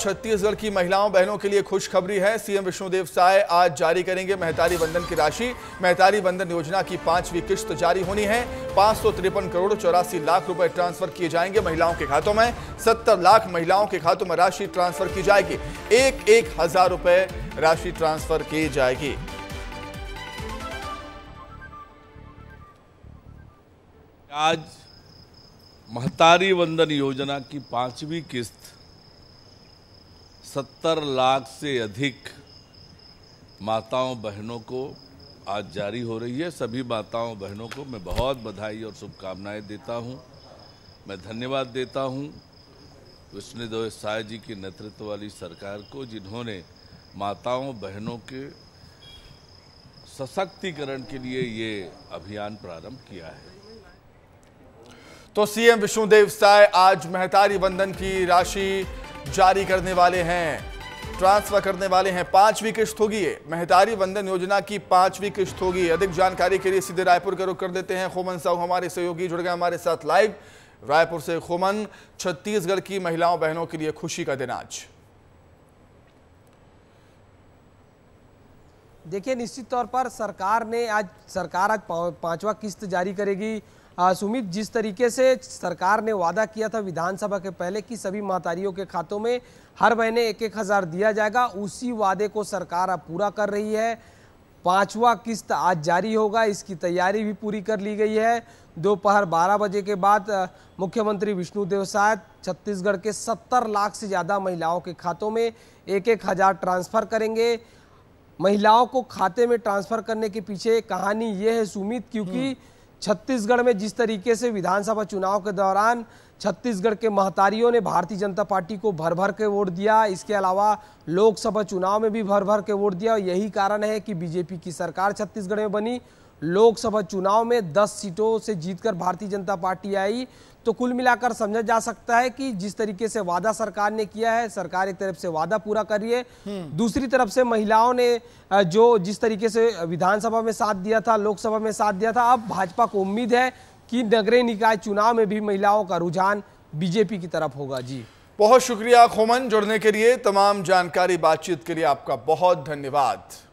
छत्तीसगढ़ की महिलाओं बहनों के लिए खुशखबरी है सीएम विष्णुदेव साय आज जारी करेंगे महतारी बंधन की राशि महतारी बंधन योजना की पांचवी किश्त जारी होनी है पांच सौ तिरपन करोड़ चौरासी लाख रुपए ट्रांसफर किए जाएंगे महिलाओं के खातों में सत्तर लाख महिलाओं के खातों में राशि ट्रांसफर की जाएगी एक एक हजार रुपए राशि ट्रांसफर की जाएगी आज महतारी वंदन योजना की पांचवी किस्त सत्तर लाख से अधिक माताओं बहनों को आज जारी हो रही है सभी माताओं बहनों को मैं बहुत बधाई और शुभकामनाएं देता हूं मैं धन्यवाद देता हूं विष्णुदेव साय जी के नेतृत्व वाली सरकार को जिन्होंने माताओं बहनों के सशक्तिकरण के लिए ये अभियान प्रारंभ किया है तो सीएम विष्णुदेव साय आज महतारी बंधन की राशि जारी करने वाले हैं ट्रांसफर करने वाले हैं पांचवी किश्त होगी ये महतारी वंदन योजना की पांचवी किश्त होगी अधिक जानकारी के लिए सीधे रायपुर का रुख कर देते हैं खोमन साहू हमारे सहयोगी जुड़ गए हमारे साथ लाइव रायपुर से खोमन छत्तीसगढ़ की महिलाओं बहनों के लिए खुशी का दिन आज देखिए निश्चित तौर पर सरकार ने आज सरकार आज पांचवा किस्त जारी करेगी सुमित जिस तरीके से सरकार ने वादा किया था विधानसभा के पहले कि सभी मातारियों के खातों में हर महीने एक एक हज़ार दिया जाएगा उसी वादे को सरकार अब पूरा कर रही है पांचवा किस्त आज जारी होगा इसकी तैयारी भी पूरी कर ली गई है दोपहर बारह बजे के बाद मुख्यमंत्री विष्णुदेव साहब छत्तीसगढ़ के सत्तर लाख से ज़्यादा महिलाओं के खातों में एक एक हज़ार ट्रांसफ़र करेंगे महिलाओं को खाते में ट्रांसफर करने के पीछे कहानी ये है सुमित क्योंकि हम्म। छत्तीसगढ़ में जिस तरीके से विधानसभा चुनाव के दौरान छत्तीसगढ़ के महतारियों ने भारतीय जनता पार्टी को भर भर के वोट दिया इसके अलावा लोकसभा चुनाव में भी भर भर के वोट दिया यही कारण है कि बीजेपी की सरकार छत्तीसगढ़ में बनी लोकसभा चुनाव में 10 सीटों से जीतकर भारतीय जनता पार्टी आई तो कुल मिलाकर समझा जा सकता है कि जिस तरीके से वादा सरकार ने किया है सरकार एक तरफ से वादा पूरा करी है हम्म। दूसरी तरफ से महिलाओं ने जो जिस तरीके से विधानसभा में साथ दिया था लोकसभा में साथ दिया था अब भाजपा को उम्मीद है कि नगरीय निकाय चुनाव में भी महिलाओं का रुझान बीजेपी की तरफ होगा जी बहुत शुक्रिया खोमन जुड़ने के लिए तमाम जानकारी बातचीत के लिए आपका बहुत धन्यवाद